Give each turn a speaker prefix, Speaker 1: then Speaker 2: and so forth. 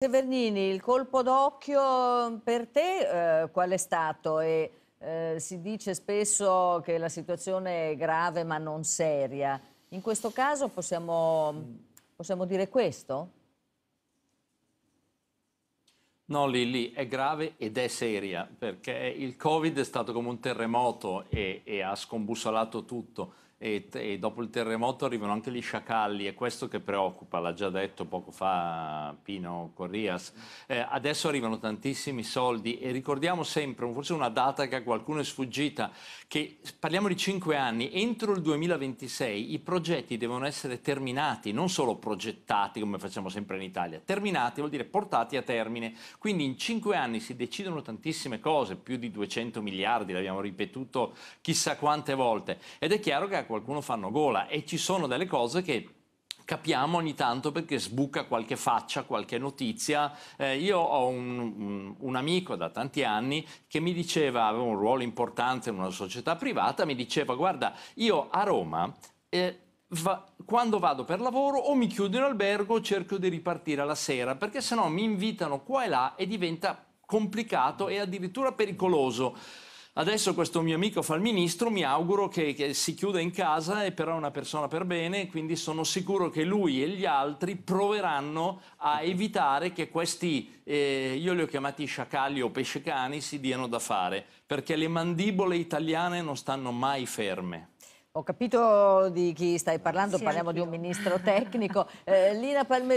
Speaker 1: Severnini, il colpo d'occhio per te eh, qual è stato? E, eh, si dice spesso che la situazione è grave ma non seria. In questo caso possiamo, possiamo dire questo?
Speaker 2: No, Lilli, è grave ed è seria perché il Covid è stato come un terremoto e, e ha scombussolato tutto e, e, dopo il terremoto arrivano anche gli sciacalli, è questo che preoccupa, l'ha già detto poco fa Pino Corrias. Eh, adesso arrivano tantissimi soldi e ricordiamo sempre, forse una data che a qualcuno è sfuggita, che parliamo di 5 anni, entro il 2026 i progetti devono essere terminati, non solo progettati come facciamo sempre in Italia, terminati vuol dire portati a termine, quindi in 5 anni si decidono tantissime cose, più di 200 miliardi, l'abbiamo ripetuto chissà quante volte, ed è chiaro che a qualcuno fanno gola e ci sono delle cose che capiamo ogni tanto perché sbuca qualche faccia, qualche notizia. Eh, io ho un, un, amico da tanti anni che mi diceva, aveva un ruolo importante in una società privata, mi diceva guarda, io a Roma... Eh, Va, quando vado per lavoro o mi chiudo in albergo o cerco di ripartire la sera perché sennò mi invitano qua e là e diventa complicato e addirittura pericoloso. Adesso questo mio amico fa il ministro, mi auguro che, che si chiuda in casa è però una persona per bene, quindi sono sicuro che lui e gli altri proveranno a evitare che questi, eh, io li ho chiamati sciacalli o pescecani, si diano da fare, perché le mandibole italiane non stanno mai ferme.
Speaker 1: Ho capito di chi stai parlando, sì, parliamo anch'io. di un ministro tecnico. Eh, Lina Palmerini.